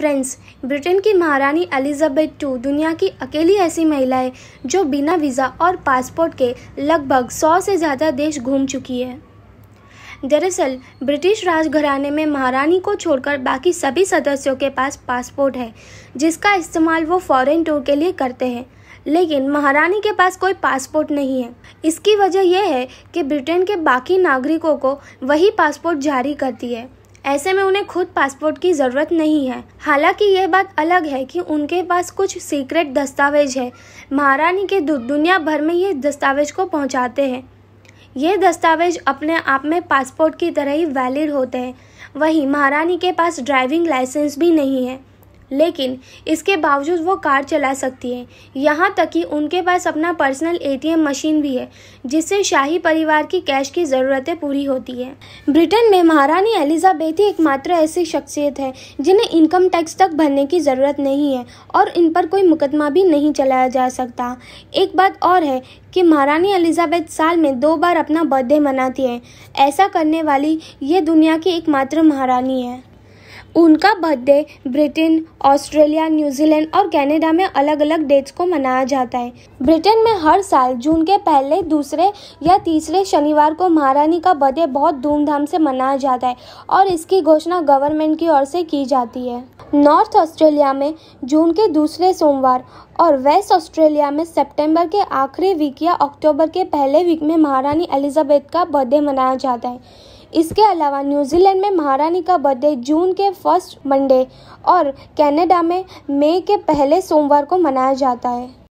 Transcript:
friends Britain की महारानी Elizabeth two दुनिया की अकेली ऐसी महिला है जो बिना वीज़ा और पासपोर्ट के लगभग सौ से ज़्यादा देश घूम चुकी है दरअसल ब्रिटिश राजघराने में महारानी को छोड़कर बाकी सभी सदस्यों के पास पासपोर्ट है जिसका इस्तेमाल वो फॉरेन टूर के लिए करते हैं लेकिन महारानी के पास कोई पासपोर्ट नहीं है इसकी वजह यह है कि ब्रिटेन के बाकी नागरिकों को वही पासपोर्ट जारी करती है ऐसे में उन्हें खुद पासपोर्ट की ज़रूरत नहीं है हालांकि ये बात अलग है कि उनके पास कुछ सीक्रेट दस्तावेज है महारानी के दुनिया भर में ये दस्तावेज को पहुंचाते हैं ये दस्तावेज अपने आप में पासपोर्ट की तरह ही वैलिड होते हैं वहीं महारानी के पास ड्राइविंग लाइसेंस भी नहीं है लेकिन इसके बावजूद वो कार चला सकती हैं यहाँ तक कि उनके पास अपना पर्सनल एटीएम मशीन भी है जिससे शाही परिवार की कैश की ज़रूरतें पूरी होती है ब्रिटेन में महारानी एलिजाबेथ ही एकमात्र ऐसी शख्सियत है जिन्हें इनकम टैक्स तक भरने की ज़रूरत नहीं है और इन पर कोई मुकदमा भी नहीं चलाया जा सकता एक बात और है कि महारानी एलिजाबेथ साल में दो बार अपना बर्थडे मनाती हैं ऐसा करने वाली ये दुनिया की एकमात्र महारानी है उनका बर्थडे ब्रिटेन ऑस्ट्रेलिया न्यूजीलैंड और कनाडा में अलग अलग डेट्स को मनाया जाता है ब्रिटेन में हर साल जून के पहले दूसरे या तीसरे शनिवार को महारानी का बर्थडे बहुत धूमधाम से मनाया जाता है और इसकी घोषणा गवर्नमेंट की ओर से की जाती है नॉर्थ ऑस्ट्रेलिया में जून के दूसरे सोमवार और वेस्ट ऑस्ट्रेलिया में सितंबर के आखिरी वीक या अक्टूबर के पहले वीक में महारानी एलिजाबेथ का बर्थडे मनाया जाता है इसके अलावा न्यूजीलैंड में महारानी का बर्थडे जून के फर्स्ट मंडे और कनाडा में मई के पहले सोमवार को मनाया जाता है